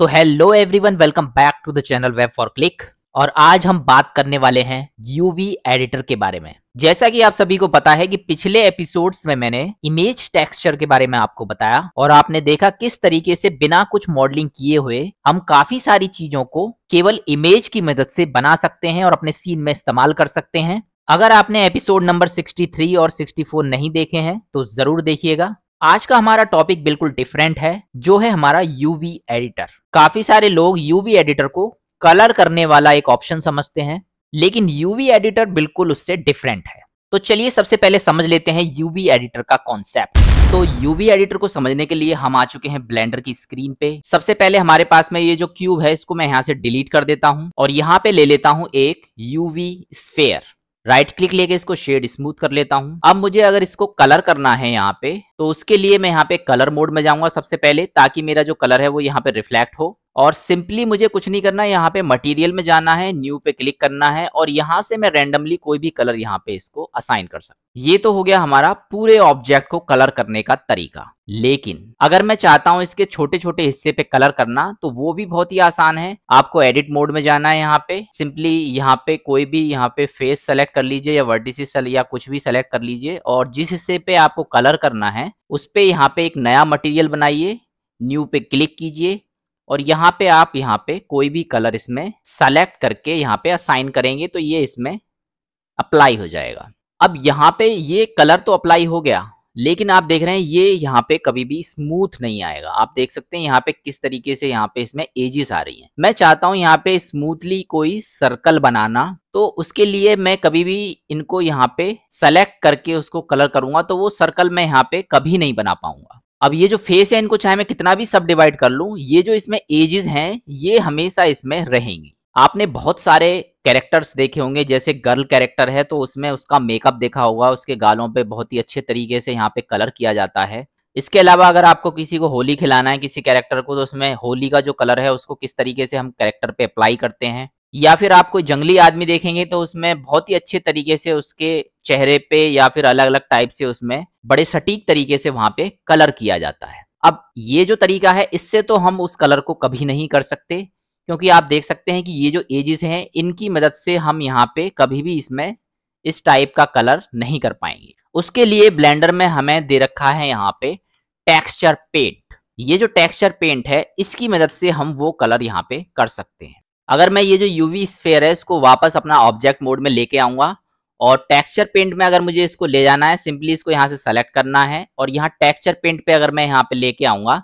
तो hello everyone welcome back to the channel web for click और आज हम बात करने वाले हैं यूवी एडिटर के बारे में जैसा कि आप सभी को पता है कि पिछले एपिसोड्स में मैंने इमेज टेक्सचर के बारे में आपको बताया और आपने देखा किस तरीके से बिना कुछ मॉडलिंग किए हुए हम काफी सारी चीजों को केवल इमेज की मदद से बना सकते हैं और अपने सीन में इस्तेमाल कर सकते हैं अगर आपने एपिसोड नंबर 63 और 64 नहीं देखे हैं तो जरूर देखिएगा आज का हमारा टॉपिक बिल्कुल डिफरेंट है जो है हमारा यूवी एडिटर काफी सारे लोग यूवी एडिटर को कलर करने वाला एक ऑप्शन समझते हैं लेकिन यूवी एडिटर बिल्कुल उससे डिफरेंट है तो चलिए सबसे पहले समझ लेते हैं यूवी एडिटर का कॉन्सेप्ट तो यूवी एडिटर को समझने के लिए हम आ चुके हैं ब्लेंडर की स्क्रीन पे सबसे पहले हमारे पास में ये जो क्यूब है इसको मैं यहाँ से डिलीट कर देता हूँ और यहाँ पे ले लेता हूँ एक यूवी स्फेयर राइट क्लिक लेके इसको शेड स्मूथ कर लेता हूं अब मुझे अगर इसको कलर करना है यहाँ पे तो उसके लिए मैं यहाँ पे कलर मोड में जाऊंगा सबसे पहले ताकि मेरा जो कलर है वो यहाँ पे रिफ्लेक्ट हो और सिंपली मुझे कुछ नहीं करना है यहाँ पे मटेरियल में जाना है न्यू पे क्लिक करना है और यहाँ से मैं रेंडमली कोई भी कलर यहाँ पे इसको असाइन कर सकता ये तो हो गया हमारा पूरे ऑब्जेक्ट को कलर करने का तरीका लेकिन अगर मैं चाहता हूँ इसके छोटे छोटे हिस्से पे कलर करना तो वो भी बहुत ही आसान है आपको एडिट मोड में जाना है यहाँ पे सिंपली यहाँ पे कोई भी यहाँ पे फेस सेलेक्ट कर लीजिए या वर्डिस या कुछ भी सेलेक्ट कर लीजिए और जिस हिस्से पे आपको कलर करना है उस पर यहाँ पे एक नया मटीरियल बनाइए न्यू पे क्लिक कीजिए और यहाँ पे आप यहाँ पे कोई भी कलर इसमें सेलेक्ट करके यहाँ पे असाइन करेंगे तो ये इसमें अप्लाई हो जाएगा अब यहाँ पे ये कलर तो अप्लाई हो गया लेकिन आप देख रहे हैं ये यहाँ पे कभी भी स्मूथ नहीं आएगा आप देख सकते हैं यहाँ पे किस तरीके से यहाँ पे इसमें एजेस आ रही हैं मैं चाहता हूँ यहाँ पे स्मूथली कोई सर्कल बनाना तो उसके लिए मैं कभी भी इनको यहाँ पे सेलेक्ट करके उसको कलर करूंगा तो वो सर्कल मैं यहाँ पे कभी नहीं बना पाऊंगा अब ये जो फेस है इनको चाहे मैं कितना भी सब डिवाइड कर लूँ ये जो इसमें एजेस हैं ये हमेशा इसमें रहेंगी आपने बहुत सारे कैरेक्टर्स देखे होंगे जैसे गर्ल कैरेक्टर है तो उसमें उसका मेकअप देखा होगा उसके गालों पे बहुत ही अच्छे तरीके से यहाँ पे कलर किया जाता है इसके अलावा अगर आपको किसी को होली खिलाना है किसी कैरेक्टर को तो उसमें होली का जो कलर है उसको किस तरीके से हम कैरेक्टर पे अप्लाई करते हैं या फिर आप कोई जंगली आदमी देखेंगे तो उसमें बहुत ही अच्छे तरीके से उसके चेहरे पे या फिर अलग अलग टाइप से उसमें बड़े सटीक तरीके से वहां पे कलर किया जाता है अब ये जो तरीका है इससे तो हम उस कलर को कभी नहीं कर सकते क्योंकि आप देख सकते हैं कि ये जो एजेस हैं इनकी मदद से हम यहाँ पे कभी भी इसमें इस टाइप का कलर नहीं कर पाएंगे उसके लिए ब्लेंडर में हमें दे रखा है यहाँ पे टेक्सचर पेंट ये जो टेक्सचर पेंट है इसकी मदद से हम वो कलर यहाँ पे कर सकते हैं अगर मैं ये जो यूवी स्फेयर है इसको वापस अपना ऑब्जेक्ट मोड में लेके आऊंगा और टेक्सचर पेंट में अगर मुझे इसको ले जाना है सिंपली इसको यहाँ से सेलेक्ट करना है और यहाँ टेक्सचर पेंट पे अगर मैं यहाँ पे लेके आऊंगा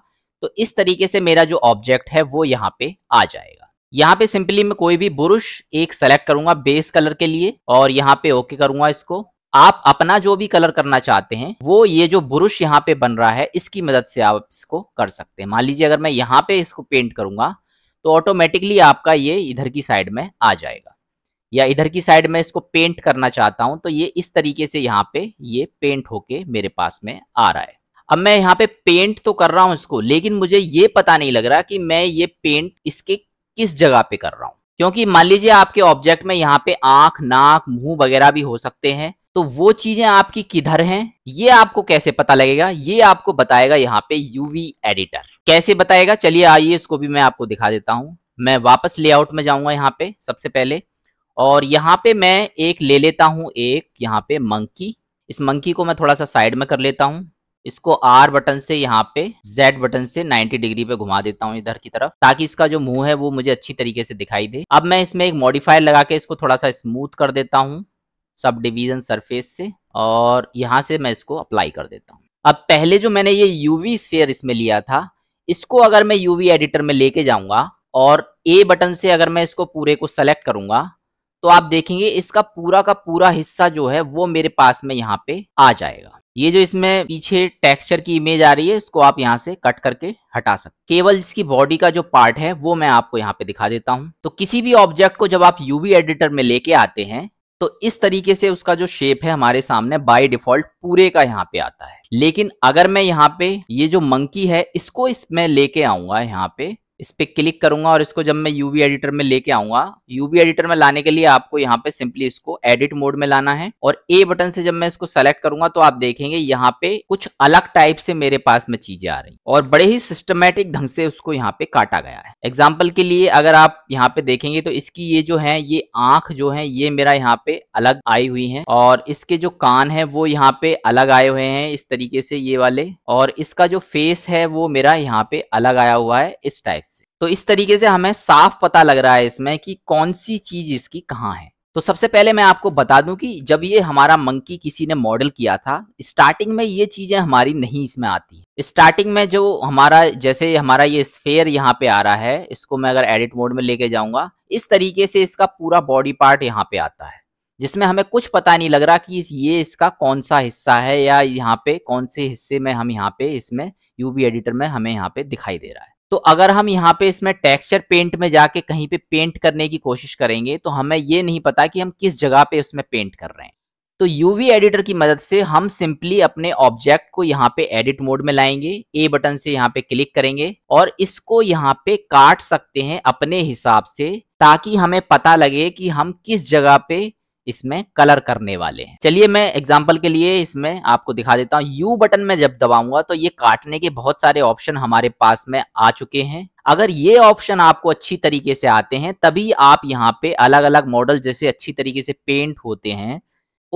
तो इस तरीके से मेरा जो ऑब्जेक्ट है वो यहाँ पे आ जाएगा यहाँ पे सिंपली मैं कोई भी बुरुश एक सेलेक्ट करूंगा बेस कलर के लिए और यहाँ पे ओके करूंगा इसको आप अपना जो भी कलर करना चाहते हैं वो ये जो बुरुश यहाँ पे बन रहा है इसकी मदद से आप इसको कर सकते हैं मान लीजिए अगर मैं यहाँ पे इसको पेंट करूंगा तो ऑटोमेटिकली आपका ये इधर की साइड में आ जाएगा या इधर की साइड में इसको पेंट करना चाहता हूं तो ये इस तरीके से यहाँ पे ये पेंट होके मेरे पास में आ रहा है अब मैं यहाँ पे पेंट तो कर रहा हूँ इसको लेकिन मुझे ये पता नहीं लग रहा कि मैं ये पेंट इसके किस जगह पे कर रहा हूँ क्योंकि मान लीजिए आपके ऑब्जेक्ट में यहाँ पे आंख नाक मुंह वगैरह भी हो सकते हैं तो वो चीजें आपकी किधर हैं ये आपको कैसे पता लगेगा ये आपको बताएगा यहाँ पे यूवी एडिटर कैसे बताएगा चलिए आइए इसको भी मैं आपको दिखा देता हूँ मैं वापस लेआउट में जाऊंगा यहाँ पे सबसे पहले और यहाँ पे मैं एक ले लेता हूँ एक यहाँ पे मंकी इस मंकी को मैं थोड़ा सा साइड में कर लेता हूँ इसको आर बटन से यहाँ पे जेड बटन से 90 डिग्री पे घुमा देता हूँ इधर की तरफ ताकि इसका जो मुंह है वो मुझे अच्छी तरीके से दिखाई दे अब मैं इसमें एक मॉडिफायर लगा के इसको थोड़ा सा स्मूथ कर देता हूँ सब डिवीजन सरफेस से और यहाँ से मैं इसको अप्लाई कर देता हूँ अब पहले जो मैंने ये यूवी स्फेयर इसमें लिया था इसको अगर मैं यूवी एडिटर में लेके जाऊंगा और ए बटन से अगर मैं इसको पूरे को सेलेक्ट करूंगा तो आप देखेंगे इसका पूरा का पूरा हिस्सा जो है वो मेरे पास में यहाँ पे आ जाएगा ये जो इसमें पीछे टेक्सचर की इमेज आ रही है इसको आप यहाँ से कट करके हटा सकते केवल इसकी बॉडी का जो पार्ट है वो मैं आपको यहाँ पे दिखा देता हूँ तो किसी भी ऑब्जेक्ट को जब आप यूवी एडिटर में लेके आते हैं तो इस तरीके से उसका जो शेप है हमारे सामने बाय डिफॉल्ट पूरे का यहाँ पे आता है लेकिन अगर मैं यहाँ पे ये जो मंकी है इसको इसमें लेके आऊंगा यहाँ पे इस पर क्लिक करूंगा और इसको जब मैं यूवी एडिटर में लेके आऊंगा यूवी एडिटर में लाने के लिए आपको यहाँ पे सिंपली इसको एडिट मोड में लाना है और ए बटन से जब मैं इसको सेलेक्ट करूंगा तो आप देखेंगे यहाँ पे कुछ अलग टाइप से मेरे पास में चीजें आ रही और बड़े ही सिस्टमेटिक ढंग से उसको यहाँ पे काटा गया है एग्जाम्पल के लिए अगर आप यहाँ पे देखेंगे तो इसकी ये जो है ये आंख जो है ये मेरा यहाँ पे अलग आई हुई है और इसके जो कान है वो यहाँ पे अलग आए हुए हैं इस तरीके से ये वाले और इसका जो फेस है वो मेरा यहाँ पे अलग आया हुआ है इस टाइप तो इस तरीके से हमें साफ पता लग रहा है इसमें कि कौन सी चीज इसकी कहाँ है तो सबसे पहले मैं आपको बता दूं कि जब ये हमारा मंकी किसी ने मॉडल किया था स्टार्टिंग में ये चीजें हमारी नहीं इसमें आती स्टार्टिंग में जो हमारा जैसे हमारा ये स्फेयर यहाँ पे आ रहा है इसको मैं अगर एडिट मोड में लेके जाऊंगा इस तरीके से इसका पूरा बॉडी पार्ट यहाँ पे आता है जिसमें हमें कुछ पता नहीं लग रहा कि ये इसका कौन सा हिस्सा है या यहाँ पे कौन से हिस्से में हम यहाँ पे इसमें यूवी एडिटर में हमें यहाँ पे दिखाई दे रहा है तो अगर हम यहाँ पे इसमें टेक्सचर पेंट में जाके कहीं पे पेंट करने की कोशिश करेंगे तो हमें ये नहीं पता कि हम किस जगह पे उसमें पेंट कर रहे हैं तो यूवी एडिटर की मदद से हम सिंपली अपने ऑब्जेक्ट को यहाँ पे एडिट मोड में लाएंगे ए बटन से यहाँ पे क्लिक करेंगे और इसको यहाँ पे काट सकते हैं अपने हिसाब से ताकि हमें पता लगे कि हम किस जगह पे इसमें कलर करने वाले हैं चलिए मैं एग्जाम्पल के लिए इसमें आपको दिखा देता हूँ यू बटन में जब दबाऊंगा तो ये काटने के बहुत सारे ऑप्शन हमारे पास में आ चुके हैं अगर ये ऑप्शन आपको अच्छी तरीके से आते हैं तभी आप यहाँ पे अलग अलग मॉडल जैसे अच्छी तरीके से पेंट होते हैं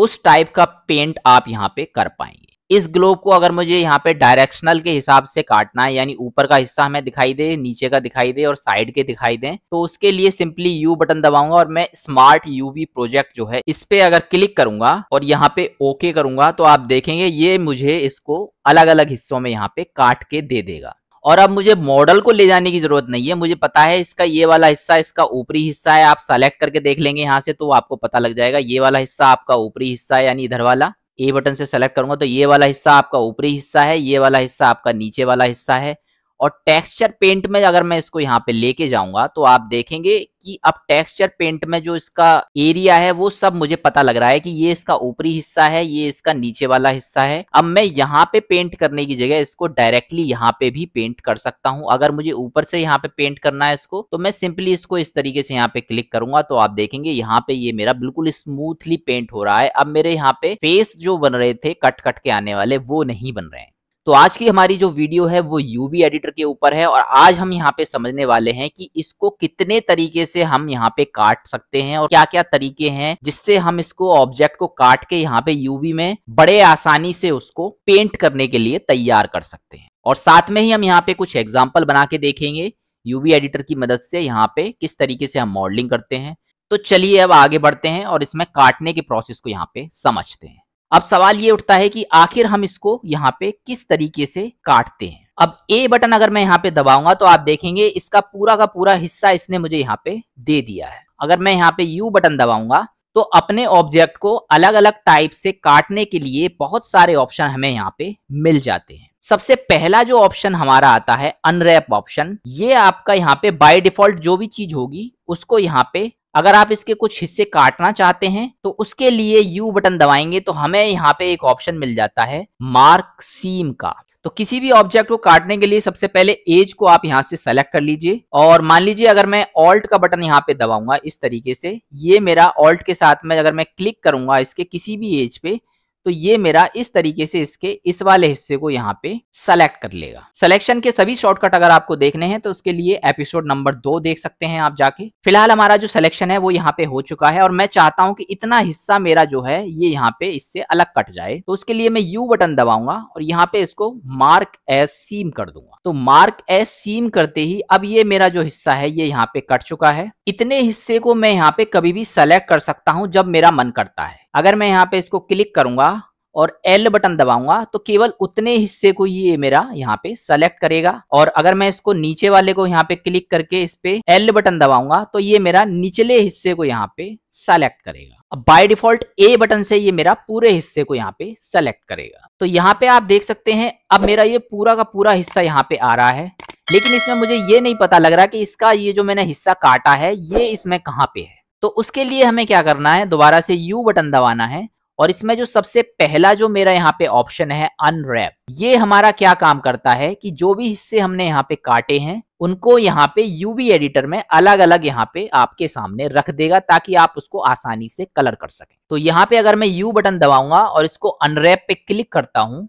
उस टाइप का पेंट आप यहाँ पे कर पाएंगे इस ग्लोब को अगर मुझे यहाँ पे डायरेक्शनल के हिसाब से काटना है यानी ऊपर का हिस्सा हमें दिखाई दे नीचे का दिखाई दे और साइड के दिखाई दे तो उसके लिए सिंपली यू बटन दबाऊंगा और मैं स्मार्ट यूवी प्रोजेक्ट जो है इस पे अगर क्लिक करूंगा और यहाँ पे ओके करूंगा तो आप देखेंगे ये मुझे इसको अलग अलग हिस्सों में यहाँ पे काट के दे देगा और अब मुझे मॉडल को ले जाने की जरूरत नहीं है मुझे पता है इसका ये वाला हिस्सा इसका ऊपरी हिस्सा है आप सेलेक्ट करके देख लेंगे यहाँ से तो आपको पता लग जाएगा ये वाला हिस्सा आपका ऊपरी हिस्सा है यानी इधर वाला ए बटन से सेलेक्ट करूंगा तो ये वाला हिस्सा आपका ऊपरी हिस्सा है ये वाला हिस्सा आपका नीचे वाला हिस्सा है और टेक्सचर पेंट में अगर मैं इसको यहाँ पे लेके जाऊंगा तो आप देखेंगे कि अब टेक्सचर पेंट में जो इसका एरिया है वो सब मुझे पता लग रहा है कि ये इसका ऊपरी हिस्सा है ये इसका नीचे वाला हिस्सा है अब मैं यहाँ पे पेंट करने की जगह इसको डायरेक्टली यहाँ पे भी पेंट कर सकता हूँ अगर मुझे ऊपर से यहाँ पे पेंट करना है इसको तो मैं सिंपली इसको इस तरीके से यहाँ पे क्लिक करूंगा तो आप देखेंगे यहाँ पे ये मेरा बिल्कुल स्मूथली पेंट हो रहा है अब मेरे यहाँ पे फेस जो बन रहे थे कट कट के आने वाले वो नहीं बन रहे हैं तो आज की हमारी जो वीडियो है वो यूवी एडिटर के ऊपर है और आज हम यहाँ पे समझने वाले हैं कि इसको कितने तरीके से हम यहाँ पे काट सकते हैं और क्या क्या तरीके हैं जिससे हम इसको ऑब्जेक्ट को काट के यहाँ पे यूवी में बड़े आसानी से उसको पेंट करने के लिए तैयार कर सकते हैं और साथ में ही हम यहाँ पे कुछ एग्जाम्पल बना के देखेंगे यूवी एडिटर की मदद से यहाँ पे किस तरीके से हम मॉडलिंग करते हैं तो चलिए अब आगे बढ़ते हैं और इसमें काटने के प्रोसेस को यहाँ पे समझते हैं अब सवाल ये उठता है कि आखिर हम इसको यहाँ पे किस तरीके से काटते हैं अब ए बटन अगर मैं यहाँ पे दबाऊंगा तो आप देखेंगे इसका पूरा का पूरा हिस्सा इसने मुझे यहाँ पे दे दिया है अगर मैं यहाँ पे यू बटन दबाऊंगा तो अपने ऑब्जेक्ट को अलग अलग टाइप से काटने के लिए बहुत सारे ऑप्शन हमें यहाँ पे मिल जाते हैं सबसे पहला जो ऑप्शन हमारा आता है अनरैप ऑप्शन ये आपका यहाँ पे बाय डिफॉल्ट जो भी चीज होगी उसको यहाँ पे अगर आप इसके कुछ हिस्से काटना चाहते हैं तो उसके लिए यू बटन दबाएंगे तो हमें यहाँ पे एक ऑप्शन मिल जाता है मार्क सीम का तो किसी भी ऑब्जेक्ट को काटने के लिए सबसे पहले एज को आप यहाँ से सेलेक्ट कर लीजिए और मान लीजिए अगर मैं ऑल्ट का बटन यहाँ पे दबाऊंगा इस तरीके से ये मेरा ऑल्ट के साथ में अगर मैं क्लिक करूंगा इसके किसी भी एज पे तो ये मेरा इस तरीके से इसके इस वाले हिस्से को यहाँ पे सेलेक्ट कर लेगा सिलेक्शन के सभी शॉर्टकट अगर आपको देखने हैं तो उसके लिए एपिसोड नंबर दो देख सकते हैं आप जाके फिलहाल हमारा जो सिलेक्शन है वो यहाँ पे हो चुका है और मैं चाहता हूँ कि इतना हिस्सा मेरा जो है ये यहाँ पे इससे अलग कट जाए तो उसके लिए मैं यू बटन दबाऊंगा और यहाँ पे इसको मार्क एस सीम कर दूंगा तो मार्क एस सीम करते ही अब ये मेरा जो हिस्सा है ये यहाँ पे कट चुका है इतने हिस्से को मैं यहाँ पे कभी भी सेलेक्ट कर सकता हूँ जब मेरा मन करता है अगर मैं यहाँ पे इसको क्लिक करूंगा और एल बटन दबाऊंगा तो केवल उतने हिस्से को ये मेरा यहाँ पे सेलेक्ट करेगा और अगर मैं इसको नीचे वाले को यहाँ पे क्लिक करके इस पे एल बटन दबाऊंगा तो ये मेरा निचले हिस्से को यहाँ पे सेलेक्ट करेगा अब बाय डिफॉल्ट ए बटन से ये मेरा पूरे हिस्से को यहाँ पे सेलेक्ट करेगा तो यहाँ पे आप देख सकते हैं अब मेरा ये पूरा का पूरा हिस्सा यहाँ पे आ रहा है लेकिन इसमें मुझे ये नहीं पता लग रहा कि इसका ये जो मैंने हिस्सा काटा है ये इसमें कहाँ पे है तो उसके लिए हमें क्या करना है दोबारा से यू बटन दबाना है और इसमें जो सबसे पहला जो मेरा यहाँ पे ऑप्शन है अनरैप ये हमारा क्या काम करता है कि जो भी हिस्से हमने यहाँ पे काटे हैं उनको यहाँ पे यूवी एडिटर में अलग अलग यहाँ पे आपके सामने रख देगा ताकि आप उसको आसानी से कलर कर सके तो यहाँ पे अगर मैं यू बटन दबाऊंगा और इसको अनरैप पे क्लिक करता हूं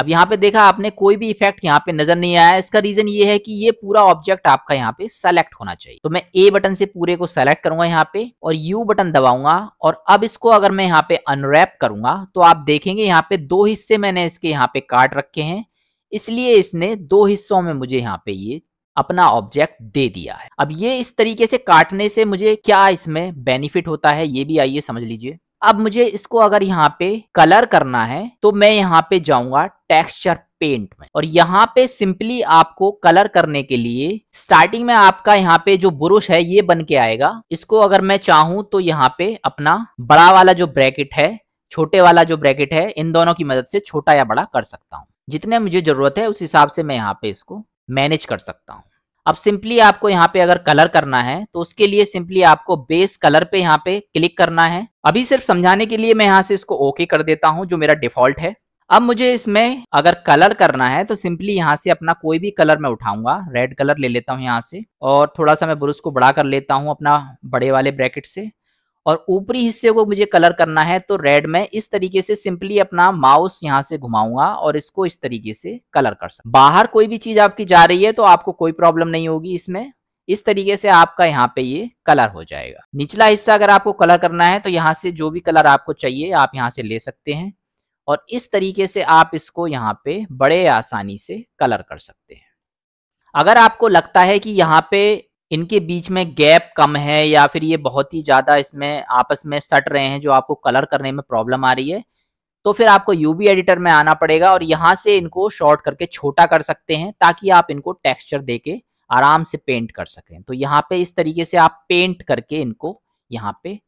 अब यहाँ पे देखा आपने कोई भी इफेक्ट यहाँ पे नजर नहीं आया इसका रीजन ये है कि ये पूरा ऑब्जेक्ट आपका यहाँ पे सेलेक्ट होना चाहिए तो मैं ए बटन से पूरे को सेलेक्ट करूंगा यहाँ पे और यू बटन दबाऊंगा और अब इसको अगर मैं यहाँ पे अनरैप करूंगा तो आप देखेंगे यहाँ पे दो हिस्से मैंने इसके यहाँ पे काट रखे हैं इसलिए इसने दो हिस्सों में मुझे यहाँ पे ये अपना ऑब्जेक्ट दे दिया है अब ये इस तरीके से काटने से मुझे क्या इसमें बेनिफिट होता है ये भी आइए समझ लीजिए अब मुझे इसको अगर यहाँ पे कलर करना है तो मैं यहाँ पे जाऊंगा टेक्सचर पेंट में और यहाँ पे सिंपली आपको कलर करने के लिए स्टार्टिंग में आपका यहाँ पे जो ब्रुश है ये बन के आएगा इसको अगर मैं चाहूँ तो यहाँ पे अपना बड़ा वाला जो ब्रैकेट है छोटे वाला जो ब्रैकेट है इन दोनों की मदद से छोटा या बड़ा कर सकता हूँ जितने मुझे जरूरत है उस हिसाब से मैं यहाँ पे इसको मैनेज कर सकता हूँ अब सिंपली आपको यहाँ पे अगर कलर करना है तो उसके लिए सिंपली आपको बेस कलर पे यहाँ पे क्लिक करना है अभी सिर्फ समझाने के लिए मैं यहाँ से इसको ओके कर देता हूँ जो मेरा डिफॉल्ट है अब मुझे इसमें अगर कलर करना है तो सिंपली यहाँ से अपना कोई भी कलर मैं उठाऊंगा रेड कलर ले लेता हूँ यहाँ से और थोड़ा सा मैं ब्रश को बड़ा कर लेता हूँ अपना बड़े वाले ब्रैकेट से और ऊपरी हिस्से को मुझे कलर करना है तो रेड में इस तरीके से सिंपली अपना माउस यहां से घुमाऊंगा और इसको इस तरीके से कलर कर सकता बाहर कोई भी चीज आपकी जा रही है तो आपको कोई प्रॉब्लम नहीं होगी इसमें इस तरीके से आपका यहाँ पे ये कलर हो जाएगा निचला हिस्सा अगर आपको कलर करना है तो यहाँ से जो भी कलर आपको चाहिए आप यहाँ से ले सकते हैं और इस तरीके से आप इसको यहाँ पे बड़े आसानी से कलर कर सकते हैं अगर आपको लगता है कि यहाँ पे इनके बीच में गैप कम है या फिर ये बहुत ही ज़्यादा इसमें आपस में सट रहे हैं जो आपको कलर करने में प्रॉब्लम आ रही है तो फिर आपको यूवी एडिटर में आना पड़ेगा और यहाँ से इनको शॉर्ट करके छोटा कर सकते हैं ताकि आप इनको टेक्सचर दे के आराम से पेंट कर सकें तो यहाँ पे इस तरीके से आप पेंट करके इनको यहाँ पे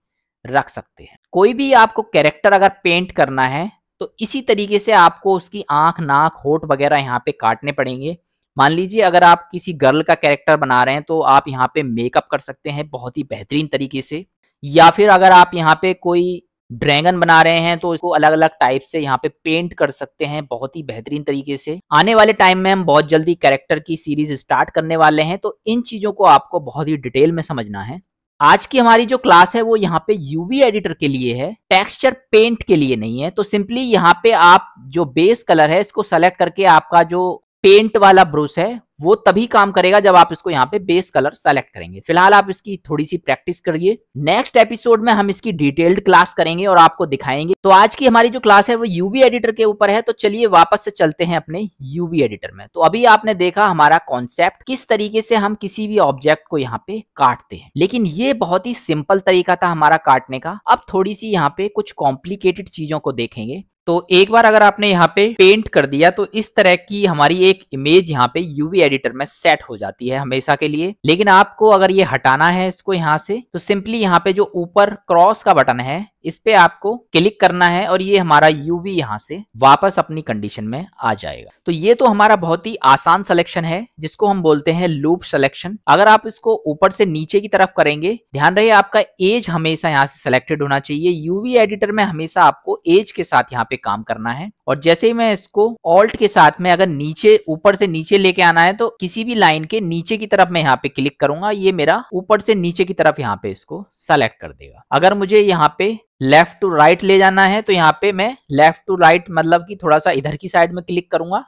रख सकते हैं कोई भी आपको कैरेक्टर अगर पेंट करना है तो इसी तरीके से आपको उसकी आंख नाक होठ वगैरह यहाँ पे काटने पड़ेंगे मान लीजिए अगर आप किसी गर्ल का कैरेक्टर बना रहे हैं तो आप यहाँ पे मेकअप कर सकते हैं बहुत ही बेहतरीन तरीके से या फिर अगर आप यहाँ पे कोई ड्रैगन बना रहे हैं तो इसको अलग अलग टाइप से यहाँ पे पेंट कर सकते हैं बहुत ही बेहतरीन तरीके से आने वाले टाइम में हम बहुत जल्दी कैरेक्टर की सीरीज स्टार्ट करने वाले हैं तो इन चीजों को आपको बहुत ही डिटेल में समझना है आज की हमारी जो क्लास है वो यहाँ पे यूवी एडिटर के लिए है टेक्सचर पेंट के लिए नहीं है तो सिंपली यहाँ पे आप जो बेस कलर है इसको सेलेक्ट करके आपका जो पेंट वाला ब्रश है वो तभी काम करेगा जब आप इसको यहाँ पे बेस कलर सेलेक्ट करेंगे फिलहाल आप इसकी थोड़ी सी प्रैक्टिस करिए नेक्स्ट एपिसोड में हम इसकी डिटेल्ड क्लास करेंगे और आपको दिखाएंगे तो आज की हमारी जो क्लास है वो यूवी एडिटर के ऊपर है तो चलिए वापस से चलते हैं अपने यूवी एडिटर में तो अभी आपने देखा हमारा कॉन्सेप्ट किस तरीके से हम किसी भी ऑब्जेक्ट को यहाँ पे काटते हैं लेकिन ये बहुत ही सिंपल तरीका था हमारा काटने का अब थोड़ी सी यहाँ पे कुछ कॉम्प्लिकेटेड चीजों को देखेंगे तो एक बार अगर आपने यहाँ पे पेंट कर दिया तो इस तरह की हमारी एक इमेज यहाँ पे यूवी एडिटर में सेट हो जाती है हमेशा के लिए लेकिन आपको अगर ये हटाना है इसको यहाँ से तो सिंपली यहाँ पे जो ऊपर क्रॉस का बटन है इस पे आपको क्लिक करना है और ये हमारा यूवी यहाँ से वापस अपनी कंडीशन में आ जाएगा तो ये तो हमारा बहुत ही आसान सिलेक्शन है जिसको हम बोलते हैं लूप सिलेक्शन अगर आप इसको ऊपर से नीचे की तरफ करेंगे ध्यान रहे आपका एज हमेशा यहाँ से सिलेक्टेड होना चाहिए यूवी एडिटर में हमेशा आपको एज के साथ यहाँ पे काम करना है और जैसे ही मैं इसको ऑल्ट के साथ में अगर नीचे ऊपर से नीचे लेके आना है तो किसी भी लाइन के नीचे की तरफ मैं यहाँ पे क्लिक करूंगा ये मेरा ऊपर से नीचे की तरफ यहाँ पे इसको सेलेक्ट कर देगा अगर मुझे यहाँ पे लेफ्ट टू राइट ले जाना है तो यहाँ पे मैं लेफ्ट टू राइट मतलब कि थोड़ा सा इधर की साइड में क्लिक करूंगा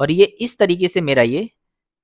और ये इस तरीके से मेरा ये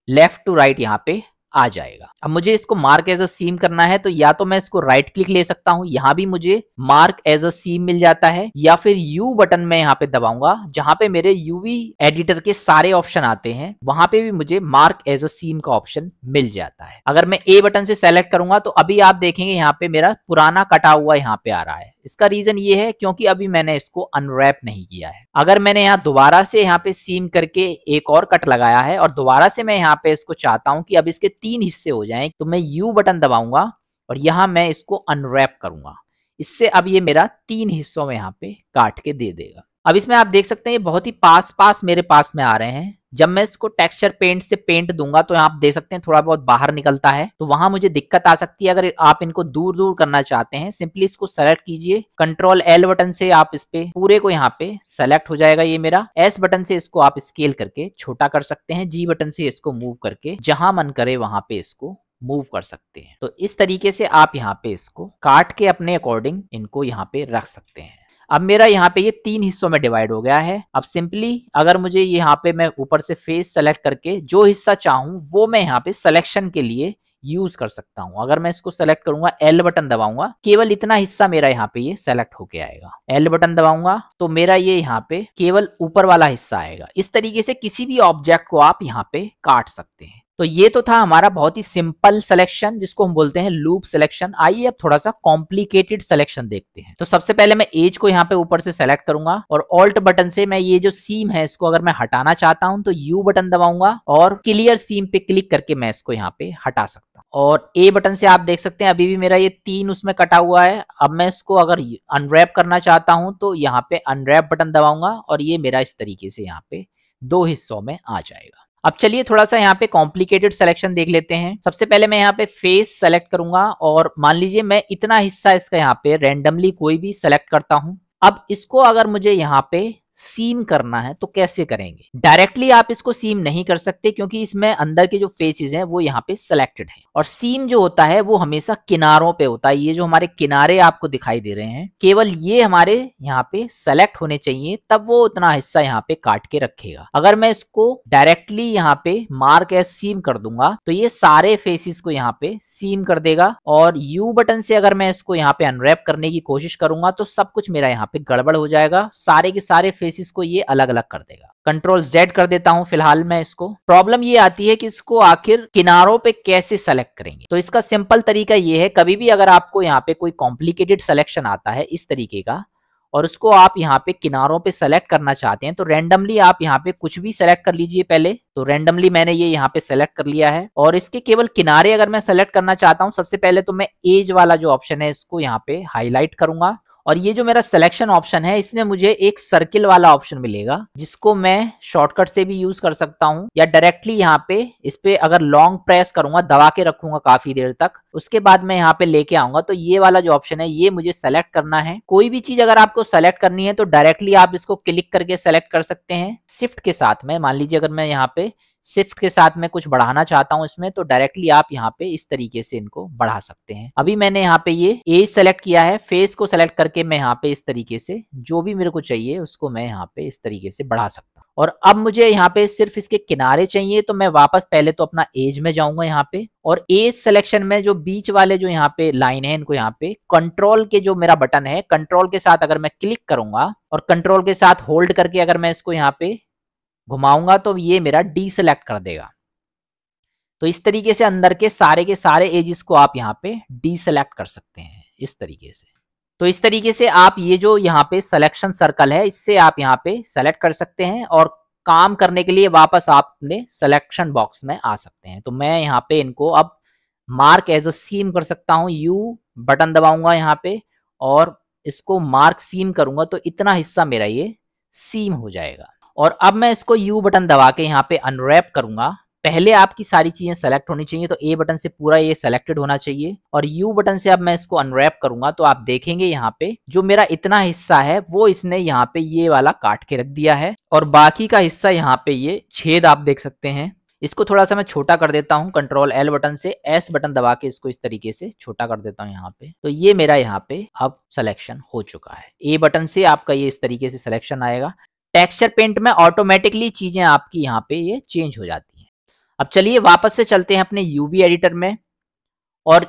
लेफ्ट टू राइट यहाँ पे आ जाएगा अब मुझे इसको मार्क एज अ सीम करना है तो या तो मैं इसको राइट क्लिक ले सकता हूं यहाँ भी मुझे मार्क एज अ सीम मिल जाता है या फिर यू बटन में यहाँ पे दबाऊंगा जहां पे मेरे यूवी एडिटर के सारे ऑप्शन आते हैं वहां पे भी मुझे मार्क एज अ सीम का ऑप्शन मिल जाता है अगर मैं ए बटन से सेलेक्ट करूंगा तो अभी आप देखेंगे यहाँ पे मेरा पुराना कटा हुआ यहाँ पे आ रहा है इसका रीजन ये है क्योंकि अभी मैंने इसको अनरैप नहीं किया है अगर मैंने यहाँ दोबारा से यहाँ पे सीम करके एक और कट लगाया है और दोबारा से मैं यहाँ पे इसको चाहता हूँ कि अब इसके तीन हिस्से हो जाएं तो मैं यू बटन दबाऊंगा और यहां मैं इसको अनरैप करूंगा इससे अब ये मेरा तीन हिस्सों में यहाँ पे काट के दे देगा अब इसमें आप देख सकते हैं ये बहुत ही पास पास मेरे पास में आ रहे हैं जब मैं इसको टेक्सचर पेंट से पेंट दूंगा तो आप देख सकते हैं थोड़ा बहुत बाहर निकलता है तो वहां मुझे दिक्कत आ सकती है अगर आप इनको दूर दूर करना चाहते हैं सिंपली इसको सेलेक्ट कीजिए कंट्रोल एल बटन से आप इस पे पूरे को यहाँ पे सेलेक्ट हो जाएगा ये मेरा एस बटन से इसको आप स्केल करके छोटा कर सकते हैं जी बटन से इसको मूव करके जहां मन करे वहां पे इसको मूव कर सकते हैं तो इस तरीके से आप यहाँ पे इसको काट के अपने अकॉर्डिंग इनको यहाँ पे रख सकते हैं अब मेरा यहाँ पे ये तीन हिस्सों में डिवाइड हो गया है अब सिंपली अगर मुझे यहाँ पे मैं ऊपर से फेस सेलेक्ट करके जो हिस्सा चाहूँ वो मैं यहाँ पे सिलेक्शन के लिए यूज कर सकता हूँ अगर मैं इसको सेलेक्ट करूंगा एल बटन दबाऊंगा केवल इतना हिस्सा मेरा यहाँ पे ये यह सेलेक्ट होके आएगा एल बटन दबाऊंगा तो मेरा ये यहाँ पे केवल ऊपर वाला हिस्सा आएगा इस तरीके से किसी भी ऑब्जेक्ट को आप यहाँ पे काट सकते हैं तो ये तो था हमारा बहुत ही सिंपल सिलेक्शन जिसको हम बोलते हैं लूप सिलेक्शन आइए अब थोड़ा सा कॉम्प्लिकेटेड सिलेक्शन देखते हैं तो सबसे पहले मैं एज को यहाँ पे ऊपर से सेलेक्ट करूंगा और ऑल्ट बटन से मैं ये जो सीम है इसको अगर मैं हटाना चाहता हूं तो यू बटन दबाऊंगा और क्लियर सीम पे क्लिक करके मैं इसको यहाँ पे हटा सकता हूँ और ए बटन से आप देख सकते हैं अभी भी मेरा ये तीन उसमें कटा हुआ है अब मैं इसको अगर अनरैप करना चाहता हूँ तो यहाँ पे अनरैप बटन दबाऊंगा और ये मेरा इस तरीके से यहाँ पे दो हिस्सों में आ जाएगा अब चलिए थोड़ा सा यहाँ पे कॉम्प्लिकेटेड सिलेक्शन देख लेते हैं सबसे पहले मैं यहाँ पे फेस सेलेक्ट करूंगा और मान लीजिए मैं इतना हिस्सा इसका यहाँ पे रेंडमली कोई भी सेलेक्ट करता हूँ अब इसको अगर मुझे यहाँ पे सीम करना है तो कैसे करेंगे डायरेक्टली आप इसको सीम नहीं कर सकते क्योंकि इसमें अंदर के जो फेसेस हैं वो यहाँ पे सिलेक्टेड है और सीम जो होता है वो हमेशा किनारों पे होता है ये जो हमारे किनारे आपको दिखाई दे रहे हैं केवल ये हमारे यहाँ पे सेलेक्ट होने चाहिए तब वो उतना हिस्सा यहाँ पे काट के रखेगा अगर मैं इसको डायरेक्टली यहाँ पे मार्क एस सीम कर दूंगा तो ये सारे फेसिस को यहाँ पे सीम कर देगा और यू बटन से अगर मैं इसको यहाँ पे अनरैप करने की कोशिश करूंगा तो सब कुछ मेरा यहाँ पे गड़बड़ हो जाएगा सारे के सारे स्पेसिस को ये अलग अलग कर देगा कंट्रोल जेड कर देता हूं फिलहाल मैं इसको प्रॉब्लम ये आती है कि इसको आखिर किनारों पे कैसे सेलेक्ट करेंगे तो इसका सिंपल तरीका ये है कभी भी अगर आपको यहाँ पे कोई कॉम्प्लिकेटेड सिलेक्शन आता है इस तरीके का और उसको आप यहाँ पे किनारों पे सेलेक्ट करना चाहते हैं तो रेंडमली आप यहाँ पे कुछ भी सेलेक्ट कर लीजिए पहले तो रेंडमली मैंने ये यहाँ पे सेलेक्ट कर लिया है और इसके केवल किनारे अगर मैं सेलेक्ट करना चाहता हूँ सबसे पहले तो मैं एज वाला जो ऑप्शन है इसको यहाँ पे हाईलाइट करूंगा और ये जो मेरा सिलेक्शन ऑप्शन है इसमें मुझे एक सर्किल वाला ऑप्शन मिलेगा जिसको मैं शॉर्टकट से भी यूज कर सकता हूँ या डायरेक्टली यहाँ पे इस पे अगर लॉन्ग प्रेस करूंगा दबा के रखूंगा काफी देर तक उसके बाद मैं यहाँ पे लेके आऊंगा तो ये वाला जो ऑप्शन है ये मुझे सेलेक्ट करना है कोई भी चीज अगर आपको सेलेक्ट करनी है तो डायरेक्टली आप इसको क्लिक करके सेलेक्ट कर सकते हैं शिफ्ट के साथ में मान लीजिए अगर मैं यहाँ पे शिफ्ट के साथ में कुछ बढ़ाना चाहता हूँ इसमें तो डायरेक्टली आप यहाँ पे इस तरीके से इनको बढ़ा सकते हैं अभी मैंने यहाँ पे ये एज सेलेक्ट किया है फेस को सेलेक्ट करके मैं यहाँ पे इस तरीके से जो भी मेरे को चाहिए उसको मैं यहाँ पे इस तरीके से बढ़ा सकता हूँ और अब मुझे यहाँ पे सिर्फ इसके किनारे चाहिए तो मैं वापस पहले तो अपना एज में जाऊंगा यहाँ पे और एज सेलेक्शन में जो बीच वाले जो यहाँ पे लाइन है इनको यहाँ पे कंट्रोल के जो मेरा बटन है कंट्रोल के साथ अगर मैं क्लिक करूंगा और कंट्रोल के साथ होल्ड करके अगर मैं इसको यहाँ पे घुमाऊंगा तो ये मेरा डी सेलेक्ट कर देगा तो इस तरीके से अंदर के सारे के सारे एजिस को आप यहाँ पे डी सेलेक्ट कर सकते हैं इस तरीके से तो इस तरीके से आप ये जो यहाँ पे सिलेक्शन सर्कल है इससे आप यहाँ पे सेलेक्ट कर सकते हैं और काम करने के लिए वापस आप अपने सिलेक्शन बॉक्स में आ सकते हैं तो मैं यहाँ पे इनको अब मार्क एज अ सीम कर सकता हूँ यू बटन दबाऊंगा यहाँ पे और इसको मार्क सीम करूंगा तो इतना हिस्सा मेरा ये सीम हो जाएगा और अब मैं इसको यू बटन दबा के यहाँ पे अनरैप करूंगा पहले आपकी सारी चीजें सेलेक्ट होनी चाहिए तो ए बटन से पूरा ये सेलेक्टेड होना चाहिए और यू बटन से अब मैं इसको अनरैप करूंगा तो आप देखेंगे यहाँ पे जो मेरा इतना हिस्सा है वो इसने यहाँ पे ये वाला काट के रख दिया है और बाकी का हिस्सा यहाँ पे ये छेद आप देख सकते हैं इसको थोड़ा सा मैं छोटा कर देता हूँ कंट्रोल एल बटन से एस बटन दबा के इसको इस तरीके से छोटा कर देता हूँ यहाँ पे तो ये मेरा यहाँ पे अब सिलेक्शन हो चुका है ए बटन से आपका ये इस तरीके से सिलेक्शन आएगा टेक्सचर पेंट में ऑटोमेटिकली चीजें आपकी यहाँ पे ये चेंज हो जाती हैं अब चलिए वापस से चलते हैं अपने यूवी एडिटर में और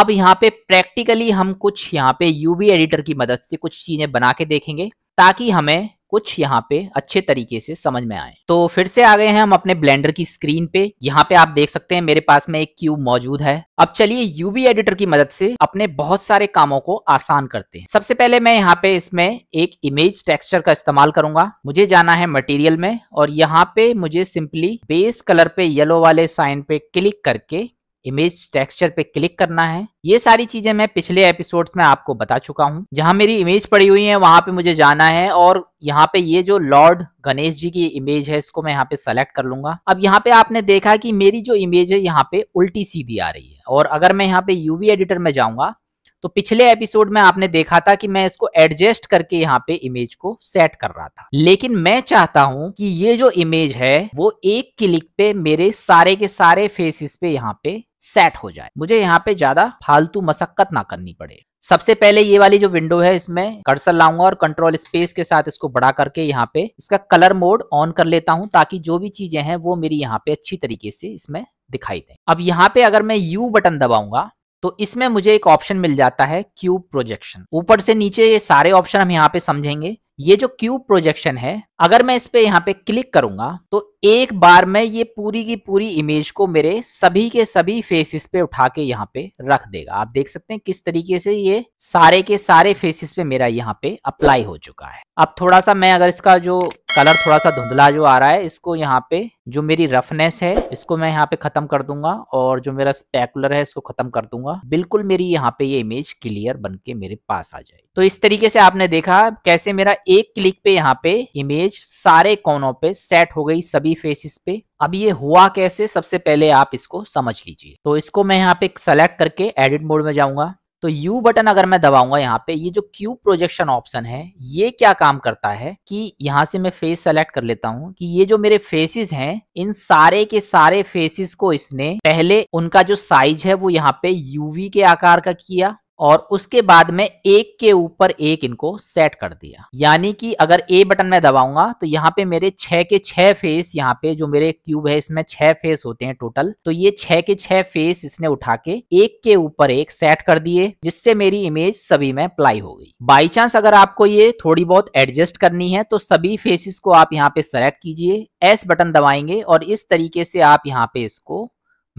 अब यहाँ पे प्रैक्टिकली हम कुछ यहाँ पे यूवी एडिटर की मदद से कुछ चीजें बना के देखेंगे ताकि हमें कुछ यहाँ पे अच्छे तरीके से समझ में आए तो फिर से आ गए हैं हम अपने ब्लेंडर की स्क्रीन पे यहाँ पे आप देख सकते हैं मेरे पास में एक क्यूब मौजूद है अब चलिए यूवी एडिटर की मदद से अपने बहुत सारे कामों को आसान करते हैं सबसे पहले मैं यहाँ पे इसमें एक इमेज टेक्सचर का इस्तेमाल करूंगा मुझे जाना है मटेरियल में और यहाँ पे मुझे सिंपली बेस कलर पे येलो वाले साइन पे क्लिक करके इमेज टेक्सचर पे क्लिक करना है ये सारी चीजें मैं पिछले एपिसोड्स में आपको बता चुका हूँ जहाँ मेरी इमेज पड़ी हुई है वहां पे मुझे जाना है और यहाँ पे ये जो लॉर्ड गणेश जी की इमेज है इसको मैं यहाँ पे सेलेक्ट कर लूंगा अब यहाँ पे आपने देखा कि मेरी जो इमेज है यहाँ पे उल्टी सीधी आ रही है और अगर मैं यहाँ पे यूवी एडिटर में जाऊंगा तो पिछले एपिसोड में आपने देखा था कि मैं इसको एडजस्ट करके यहाँ पे इमेज को सेट कर रहा था लेकिन मैं चाहता हूँ कि ये जो इमेज है वो एक क्लिक पे मेरे सारे के सारे फेसिस पे यहाँ पे सेट हो जाए मुझे यहाँ पे ज्यादा फालतू मशक्कत ना करनी पड़े सबसे पहले ये वाली जो विंडो है इसमें कर्सर लाऊंगा और कंट्रोल स्पेस के साथ इसको बड़ा करके यहाँ पे इसका कलर मोड ऑन कर लेता हूँ ताकि जो भी चीजें हैं वो मेरी यहाँ पे अच्छी तरीके से इसमें दिखाई दे अब यहाँ पे अगर मैं यू बटन दबाऊंगा तो इसमें मुझे एक ऑप्शन मिल जाता है क्यूब प्रोजेक्शन ऊपर से नीचे ये सारे ऑप्शन हम यहाँ पे समझेंगे ये जो क्यूब प्रोजेक्शन है अगर मैं इस पे यहाँ पे क्लिक करूंगा तो एक बार में ये पूरी की पूरी इमेज को मेरे सभी के सभी फेसिस पे उठा के यहाँ पे रख देगा आप देख सकते हैं किस तरीके से ये सारे के सारे फेसिस पे मेरा यहाँ पे अप्लाई हो चुका है अब थोड़ा सा मैं अगर इसका जो कलर थोड़ा सा धुंधला जो आ रहा है इसको यहाँ पे जो मेरी रफनेस है इसको मैं यहाँ पे खत्म कर दूंगा और जो मेरा स्पेकुलर है इसको खत्म कर दूंगा बिल्कुल मेरी यहाँ पे ये इमेज क्लियर बन के मेरे पास आ जाए तो इस तरीके से आपने देखा कैसे मेरा एक क्लिक पे यहाँ पे इमेज सारे कोनों पे सेट हो गई सभी फेसिस पे अब ये हुआ कैसे सबसे पहले आप इसको समझ लीजिए तो इसको मैं यहाँ पे सेलेक्ट करके एडिट मोड में जाऊंगा तो U बटन अगर मैं दबाऊंगा यहाँ पे ये जो क्यूब प्रोजेक्शन ऑप्शन है ये क्या काम करता है कि यहाँ से मैं फेस सेलेक्ट कर लेता हूँ कि ये जो मेरे फेसेस हैं इन सारे के सारे फेसेस को इसने पहले उनका जो साइज है वो यहाँ पे यूवी के आकार का किया और उसके बाद में एक के ऊपर एक इनको सेट कर दिया यानी कि अगर ए बटन में दबाऊंगा तो यहाँ पे मेरे छह के छह फेस यहाँ पे जो मेरे क्यूब है इसमें छह फेस होते हैं टोटल तो ये छह के छह फेस इसने उठा के एक के ऊपर एक सेट कर दिए जिससे मेरी इमेज सभी में अप्लाई हो गई बाई चांस अगर आपको ये थोड़ी बहुत एडजस्ट करनी है तो सभी फेसिस को आप यहाँ पे सेलेक्ट कीजिए एस बटन दबाएंगे और इस तरीके से आप यहाँ पे इसको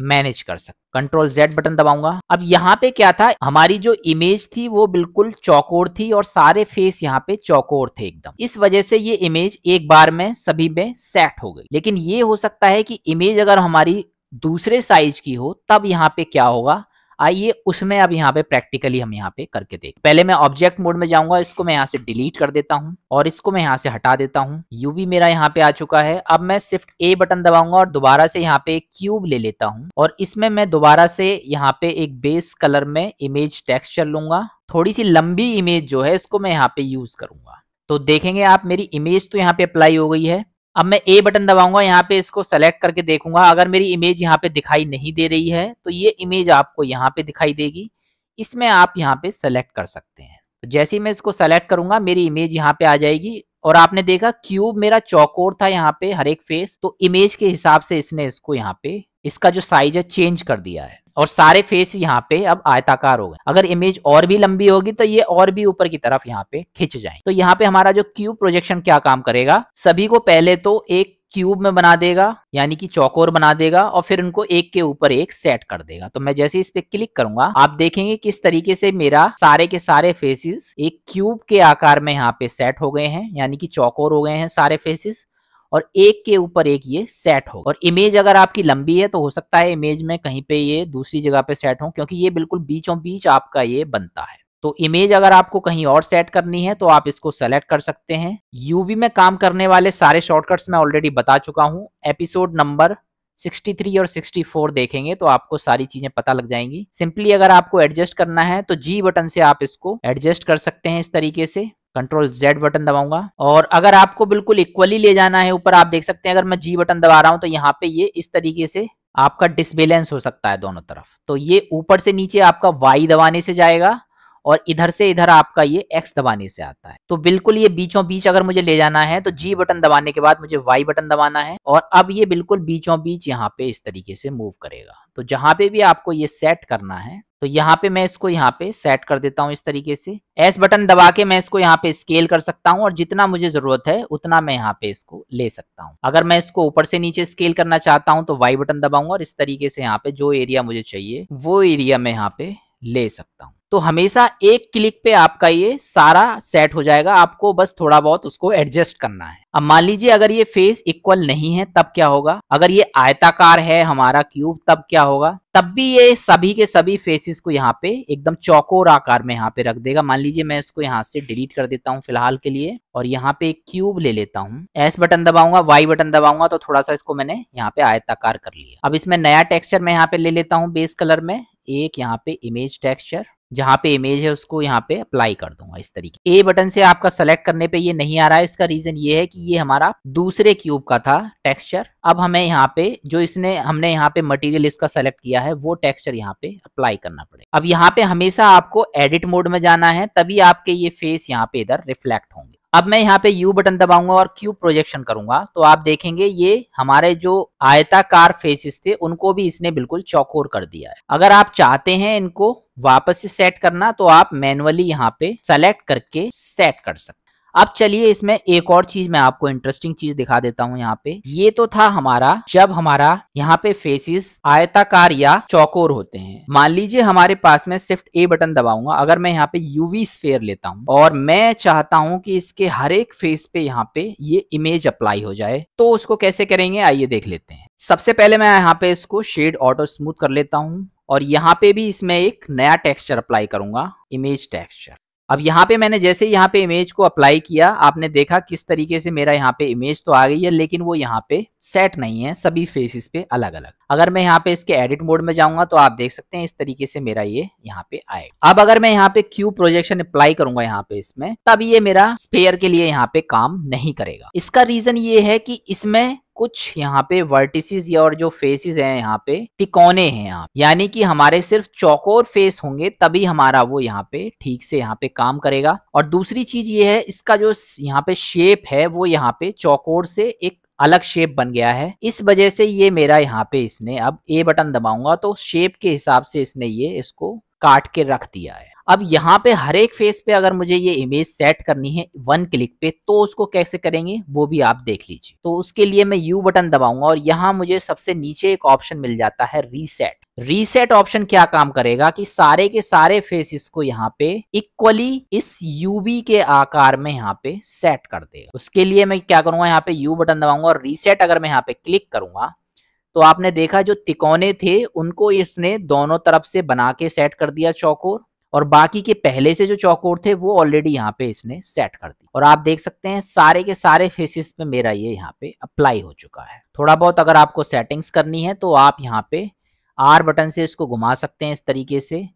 मैनेज कर सकते कंट्रोल जेड बटन दबाऊंगा अब यहाँ पे क्या था हमारी जो इमेज थी वो बिल्कुल चौकोर थी और सारे फेस यहाँ पे चौकोर थे एकदम इस वजह से ये इमेज एक बार में सभी में सेट हो गई लेकिन ये हो सकता है कि इमेज अगर हमारी दूसरे साइज की हो तब यहाँ पे क्या होगा आइए उसमें अब यहाँ पे प्रैक्टिकली हम यहाँ पे करके देख पहले मैं ऑब्जेक्ट मोड में जाऊंगा इसको मैं यहाँ से डिलीट कर देता हूँ और इसको मैं यहाँ से हटा देता हूँ यूवी मेरा यहाँ पे आ चुका है अब मैं सिर्फ ए बटन दबाऊंगा और दोबारा से यहाँ पे क्यूब ले लेता हूँ और इसमें मैं दोबारा से यहाँ पे एक बेस कलर में इमेज टेक्सचर लूंगा थोड़ी सी लंबी इमेज जो है इसको मैं यहाँ पे यूज करूंगा तो देखेंगे आप मेरी इमेज तो यहाँ पे अप्लाई हो गई है अब मैं ए बटन दबाऊंगा यहाँ पे इसको सेलेक्ट करके देखूंगा अगर मेरी इमेज यहाँ पे दिखाई नहीं दे रही है तो ये इमेज आपको यहाँ पे दिखाई देगी इसमें आप यहाँ पे सेलेक्ट कर सकते हैं तो जैसे ही मैं इसको सेलेक्ट करूंगा मेरी इमेज यहाँ पे आ जाएगी और आपने देखा क्यूब मेरा चौकोर था यहाँ पे हर एक फेस तो इमेज के हिसाब से इसने इसको यहाँ पे इसका जो साइज है चेंज कर दिया है और सारे फेस यहाँ पे अब आयताकार हो गए अगर इमेज और भी लंबी होगी तो ये और भी ऊपर की तरफ यहाँ पे खिंच जाए तो यहाँ पे हमारा जो क्यूब प्रोजेक्शन क्या काम करेगा सभी को पहले तो एक क्यूब में बना देगा यानी कि चौकोर बना देगा और फिर उनको एक के ऊपर एक सेट कर देगा तो मैं जैसे इस पे क्लिक करूंगा आप देखेंगे किस तरीके से मेरा सारे के सारे फेसेस एक क्यूब के आकार में यहाँ पे सेट हो गए हैं यानी कि चौकोर हो गए हैं सारे फेसेस और एक के ऊपर एक ये सेट हो और इमेज अगर आपकी लंबी है तो हो सकता है इमेज में कहीं पे ये दूसरी जगह पे सेट हो क्योंकि ये बिल्कुल बीचों बीच आपका ये बनता है तो इमेज अगर आपको कहीं और सेट करनी है तो आप इसको सेलेक्ट कर सकते हैं यूवी में काम करने वाले सारे शॉर्टकट्स मैं ऑलरेडी बता चुका हूं एपिसोड नंबर 63 और 64 देखेंगे तो आपको सारी चीजें पता लग जाएंगी सिंपली अगर आपको एडजस्ट करना है तो जी बटन से आप इसको एडजस्ट कर सकते हैं इस तरीके से कंट्रोल जेड बटन दबाऊंगा और अगर आपको बिल्कुल इक्वली ले जाना है ऊपर आप देख सकते हैं अगर मैं जी बटन दबा रहा हूं तो यहाँ पे ये इस तरीके से आपका डिसबेलेंस हो सकता है दोनों तरफ तो ये ऊपर से नीचे आपका वाई दबाने से जाएगा और इधर से इधर आपका ये एक्स दबाने से आता है तो बिल्कुल ये बीचों बीच अगर मुझे ले जाना है तो जी बटन दबाने के बाद मुझे वाई बटन दबाना है और अब ये बिल्कुल बीचों बीच यहाँ पे इस तरीके से मूव करेगा तो जहां पे भी आपको ये सेट करना है तो यहाँ पे मैं इसको यहाँ पे सेट कर देता हूँ इस तरीके से एस बटन दबा के मैं इसको यहाँ पे स्केल कर सकता हूँ और जितना मुझे जरूरत है उतना मैं यहाँ पे इसको ले सकता हूँ अगर मैं इसको ऊपर से नीचे स्केल करना चाहता हूँ तो वाई बटन दबाऊंगा और इस तरीके से यहाँ पे जो एरिया मुझे चाहिए वो एरिया मैं यहाँ पे ले सकता हूँ तो हमेशा एक क्लिक पे आपका ये सारा सेट हो जाएगा आपको बस थोड़ा बहुत उसको एडजस्ट करना है अब मान लीजिए अगर ये फेस इक्वल नहीं है तब क्या होगा अगर ये आयताकार है हमारा क्यूब तब क्या होगा तब भी ये सभी के सभी फेसेस को यहाँ पे एकदम चौकोर आकार में यहाँ पे रख देगा मान लीजिए मैं इसको यहाँ से डिलीट कर देता हूँ फिलहाल के लिए और यहाँ पे एक क्यूब ले लेता हूँ एस बटन दबाऊंगा वाई बटन दबाऊंगा तो थोड़ा सा इसको मैंने यहाँ पे आयताकार कर लिया अब इसमें नया टेक्सचर मैं यहाँ पे ले लेता हूँ बेस कलर में एक यहाँ पे इमेज टेक्सचर जहां पे इमेज है उसको यहाँ पे अप्लाई कर दूंगा इस तरीके ए बटन से आपका सेलेक्ट करने पे ये नहीं आ रहा है इसका रीजन ये है कि ये हमारा दूसरे क्यूब का था टेक्सचर अब हमें यहाँ पे जो इसने हमने यहाँ पे मटेरियल इसका सेलेक्ट किया है वो टेक्सचर यहाँ पे अप्लाई करना पड़ेगा अब यहाँ पे हमेशा आपको एडिट मोड में जाना है तभी आपके ये फेस यहाँ पे इधर रिफ्लेक्ट होंगे अब मैं यहाँ पे U बटन दबाऊंगा और Q प्रोजेक्शन करूंगा तो आप देखेंगे ये हमारे जो आयताकार फेसिस थे उनको भी इसने बिल्कुल चौकोर कर दिया है अगर आप चाहते हैं इनको वापस से सेट करना तो आप मैनुअली यहाँ पे सेलेक्ट करके सेट कर सकते अब चलिए इसमें एक और चीज मैं आपको इंटरेस्टिंग चीज दिखा देता हूँ यहाँ पे ये तो था हमारा जब हमारा यहाँ पे फेसिस आयताकार या चौकोर होते हैं मान लीजिए हमारे पास में सिर्फ ए बटन दबाऊंगा अगर मैं यहाँ पे यूवी स्फेयर लेता हूँ और मैं चाहता हूँ कि इसके हर एक फेस पे यहाँ पे ये इमेज अप्लाई हो जाए तो उसको कैसे करेंगे आइए देख लेते हैं सबसे पहले मैं यहाँ पे इसको शेड ऑटो स्मूथ कर लेता हूँ और यहाँ पे भी इसमें एक नया टेक्सचर अप्लाई करूंगा इमेज टेक्सचर अब यहाँ पे मैंने जैसे यहाँ पे इमेज को अप्लाई किया आपने देखा किस तरीके से मेरा यहाँ पे इमेज तो आ गई है लेकिन वो यहाँ पे सेट नहीं है सभी फेसिस पे अलग अलग अगर मैं यहाँ पे इसके एडिट मोड में जाऊंगा तो आप देख सकते हैं इस तरीके से मेरा ये यहाँ पे आएगा अब अगर मैं यहाँ पे क्यू प्रोजेक्शन अप्लाई करूंगा यहाँ पे इसमें तब ये मेरा स्पेयर के लिए यहाँ पे काम नहीं करेगा इसका रीजन ये है कि इसमें कुछ यहाँ पे वर्टिसेस या और जो फेसेस हैं यहाँ पे तिकोने हैं यहाँ यानी कि हमारे सिर्फ चौकोर फेस होंगे तभी हमारा वो यहाँ पे ठीक से यहाँ पे काम करेगा और दूसरी चीज ये है इसका जो यहाँ पे शेप है वो यहाँ पे चौकोर से एक अलग शेप बन गया है इस वजह से ये मेरा यहाँ पे इसने अब ए बटन दबाऊंगा तो शेप के हिसाब से इसने ये इसको काट के रख दिया है अब यहाँ पे हर एक फेस पे अगर मुझे ये इमेज सेट करनी है वन क्लिक पे तो उसको कैसे करेंगे वो भी आप देख लीजिए तो उसके लिए मैं यू बटन दबाऊंगा और यहाँ मुझे सबसे नीचे एक ऑप्शन मिल जाता है रीसेट रीसेट ऑप्शन क्या काम करेगा कि सारे के सारे फेसिस को यहाँ पे इक्वली इस यूवी के आकार में यहाँ पे सेट कर देगा उसके लिए मैं क्या करूंगा यहाँ पे यू बटन दबाऊंगा और रीसेट अगर मैं यहाँ पे क्लिक करूंगा तो आपने देखा जो तिकोने थे उनको इसने दोनों तरफ से बना के सेट कर दिया चौकोर और बाकी के पहले से जो चौकोर थे वो ऑलरेडी यहाँ पे इसने सेट कर दी और आप देख सकते हैं सारे के सारे फेसिस पे मेरा ये यहाँ पे अप्लाई हो चुका है थोड़ा बहुत अगर आपको सेटिंग्स करनी है तो आप यहाँ पे आर बटन से इसको घुमा सकते हैं इस तरीके से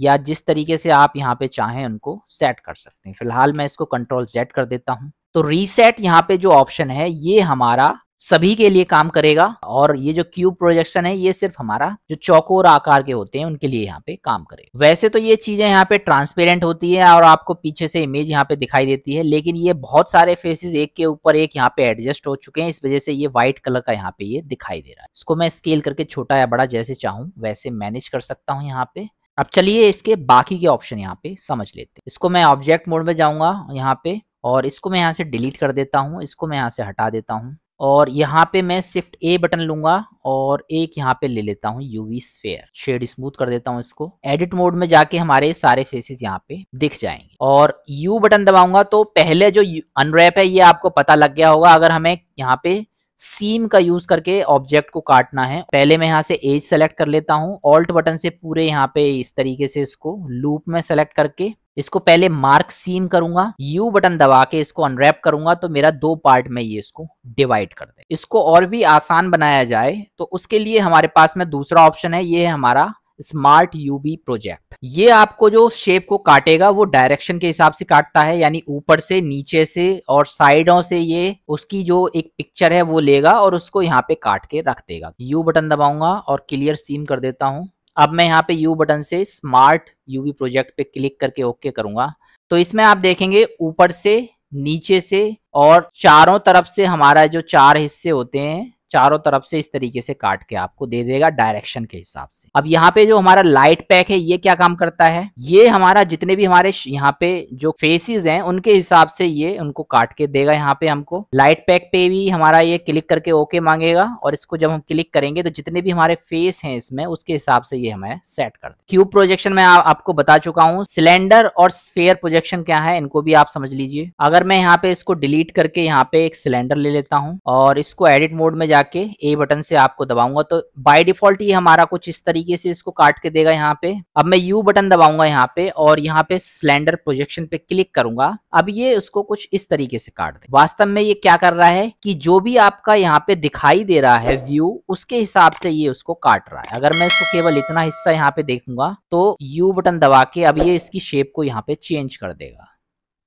या जिस तरीके से आप यहाँ पे चाहें उनको सेट कर सकते हैं फिलहाल मैं इसको कंट्रोल सेट कर देता हूँ तो रीसेट यहाँ पे जो ऑप्शन है ये हमारा सभी के लिए काम करेगा और ये जो क्यूब प्रोजेक्शन है ये सिर्फ हमारा जो चौकोर आकार के होते हैं उनके लिए यहाँ पे काम करेगा वैसे तो ये चीजें यहाँ पे ट्रांसपेरेंट होती है और आपको पीछे से इमेज यहाँ पे दिखाई देती है लेकिन ये बहुत सारे फेसेस एक के ऊपर एक यहाँ पे एडजस्ट हो चुके हैं इस वजह से ये व्हाइट कलर का यहाँ पे ये दिखाई दे रहा है इसको मैं स्केल करके छोटा या बड़ा जैसे चाहूँ वैसे मैनेज कर सकता हूँ यहाँ पे अब चलिए इसके बाकी के ऑप्शन यहाँ पे समझ लेते हैं इसको मैं ऑब्जेक्ट मोड में जाऊंगा यहाँ पे और इसको मैं यहाँ से डिलीट कर देता हूँ इसको मैं यहाँ से हटा देता हूँ और यहाँ पे मैं शिफ्ट ए बटन लूंगा और एक यहाँ पे ले लेता हूँ यूवी स्फेयर शेड स्मूथ कर देता हूँ इसको एडिट मोड में जाके हमारे सारे फेसेस यहाँ पे दिख जाएंगे और यू बटन दबाऊंगा तो पहले जो अनरैप है ये आपको पता लग गया होगा अगर हमें यहाँ पे सीम का यूज करके ऑब्जेक्ट को काटना है पहले मैं यहाँ से एज सेलेक्ट कर लेता हूँ ऑल्ट बटन से पूरे यहाँ पे इस तरीके से इसको लूप में सेलेक्ट करके इसको पहले मार्क सीम करूंगा यू बटन दबा के इसको अनरैप करूंगा तो मेरा दो पार्ट में ये इसको डिवाइड कर दे इसको और भी आसान बनाया जाए तो उसके लिए हमारे पास में दूसरा ऑप्शन है ये है हमारा स्मार्ट यूबी प्रोजेक्ट ये आपको जो शेप को काटेगा वो डायरेक्शन के हिसाब से काटता है यानी ऊपर से नीचे से और साइडों से ये उसकी जो एक पिक्चर है वो लेगा और उसको यहाँ पे काट के रख देगा यू बटन दबाऊंगा और क्लियर सीम कर देता हूँ अब मैं यहाँ पे यू बटन से स्मार्ट यूवी प्रोजेक्ट पे क्लिक करके ओके करूंगा तो इसमें आप देखेंगे ऊपर से नीचे से और चारों तरफ से हमारा जो चार हिस्से होते हैं चारों तरफ से इस तरीके से काट के आपको दे देगा डायरेक्शन के हिसाब से अब यहाँ पे जो हमारा लाइट पैक है ये क्या काम करता है ये हमारा जितने भी हमारे यहाँ पे जो फेसिस हैं उनके हिसाब से ये उनको काट के देगा यहाँ पे हमको लाइट पैक पे भी हमारा ये क्लिक करके ओके मांगेगा और इसको जब हम क्लिक करेंगे तो जितने भी हमारे फेस है इसमें उसके हिसाब से ये हमें सेट कर क्यूब प्रोजेक्शन में आप, आपको बता चुका हूँ सिलेंडर और स्पेयर प्रोजेक्शन क्या है इनको भी आप समझ लीजिए अगर मैं यहाँ पे इसको डिलीट करके यहाँ पे एक सिलेंडर ले लेता हूँ और इसको एडिट मोड में जा जाके ए बटन से आपको दबाऊंगा तो बाय डिफॉल्ट ये हमारा कुछ इस तरीके से इसको काट के देगा यहाँ पे अब मैं यू बटन दबाऊंगा यहाँ पे और यहाँ पे सिलेंडर प्रोजेक्शन पे क्लिक करूंगा अब ये उसको कुछ इस तरीके से काट दे वास्तव में ये क्या कर रहा है कि जो भी आपका यहाँ पे दिखाई दे रहा है व्यू उसके हिसाब से ये उसको काट रहा है अगर मैं इसको केवल इतना हिस्सा यहाँ पे देखूंगा तो यू बटन दबा के अब ये इसकी शेप को यहाँ पे चेंज कर देगा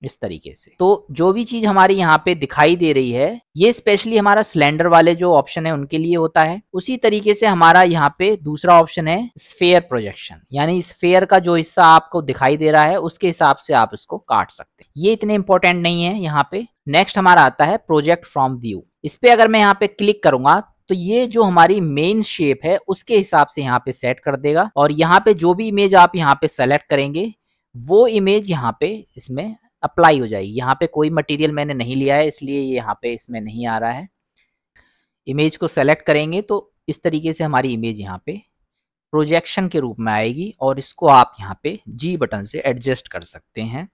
इस तरीके से तो जो भी चीज हमारी यहाँ पे दिखाई दे रही है ये स्पेशली हमारा सिलेंडर वाले जो ऑप्शन है उनके लिए होता है उसी तरीके से हमारा यहाँ पे दूसरा ऑप्शन है स्फेयर प्रोजेक्शन यानी स्फेयर का जो हिस्सा आपको दिखाई दे रहा है उसके हिसाब से आप इसको काट सकते हैं ये इतने इंपॉर्टेंट नहीं है यहाँ पे नेक्स्ट हमारा आता है प्रोजेक्ट फ्रॉम व्यू इस पे अगर मैं यहाँ पे क्लिक करूंगा तो ये जो हमारी मेन शेप है उसके हिसाब से यहाँ पे सेट कर देगा और यहाँ पे जो भी इमेज आप यहाँ पे सेलेक्ट करेंगे वो इमेज यहाँ पे इसमें अप्लाई हो जाएगी यहाँ पे कोई मटेरियल मैंने नहीं लिया है इसलिए ये यहाँ पे इसमें नहीं आ रहा है इमेज को सेलेक्ट करेंगे तो इस तरीके से हमारी इमेज यहाँ पे प्रोजेक्शन के रूप में आएगी और इसको आप यहाँ पे जी बटन से एडजस्ट कर सकते हैं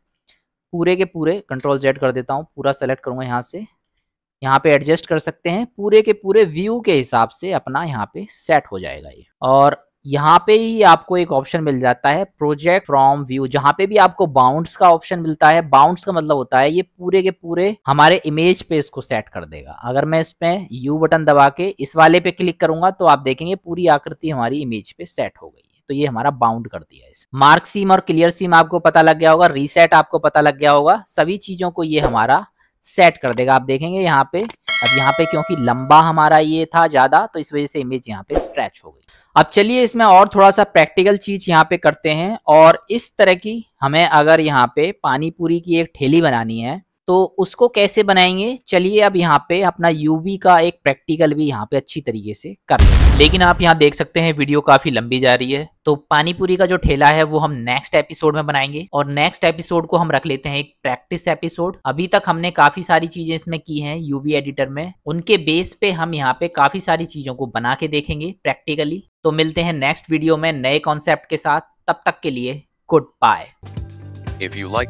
पूरे के पूरे कंट्रोल जेड कर देता हूँ पूरा सेलेक्ट करूँगा यहाँ से यहाँ पे एडजस्ट कर सकते हैं पूरे के पूरे व्यू के हिसाब से अपना यहाँ पे सेट हो जाएगा ये और यहाँ पे ही आपको एक ऑप्शन मिल जाता है प्रोजेक्ट फ्रॉम व्यू जहाँ पे भी आपको बाउंड्स का ऑप्शन मिलता है बाउंड्स का मतलब होता है ये पूरे के पूरे हमारे इमेज पे इसको सेट कर देगा अगर मैं इसमें यू बटन दबा के इस वाले पे क्लिक करूंगा तो आप देखेंगे पूरी आकृति हमारी इमेज पे सेट हो गई तो ये हमारा बाउंड कर दिया इस मार्क सीम और क्लियर सीम आपको पता लग गया होगा रीसेट आपको पता लग गया होगा सभी चीजों को ये हमारा सेट कर देगा आप देखेंगे यहाँ पे अब यहाँ पे क्योंकि लंबा हमारा ये था ज़्यादा तो इस वजह से इमेज यहाँ पे स्ट्रेच हो गई अब चलिए इसमें और थोड़ा सा प्रैक्टिकल चीज़ यहाँ पे करते हैं और इस तरह की हमें अगर यहाँ पे पानी पूरी की एक ठेली बनानी है तो उसको कैसे बनाएंगे चलिए अब यहाँ पे अपना यूवी का एक प्रैक्टिकल भी यहाँ पे अच्छी तरीके से कर लेकिन आप यहाँ देख सकते हैं वीडियो काफ़ी लंबी जा रही है तो पानीपुरी का जो ठेला है वो हम नेक्स्ट एपिसोड में बनाएंगे और नेक्स्ट एपिसोड को हम रख लेते हैं एक प्रैक्टिस एपिसोड अभी तक हमने काफ़ी सारी चीज़ें इसमें की हैं यूवी एडिटर में उनके बेस पे हम यहाँ पे काफ़ी सारी चीज़ों को बना के देखेंगे प्रैक्टिकली तो मिलते हैं नेक्स्ट वीडियो में नए कॉन्सेप्ट के साथ तब तक के लिए goodbye If you like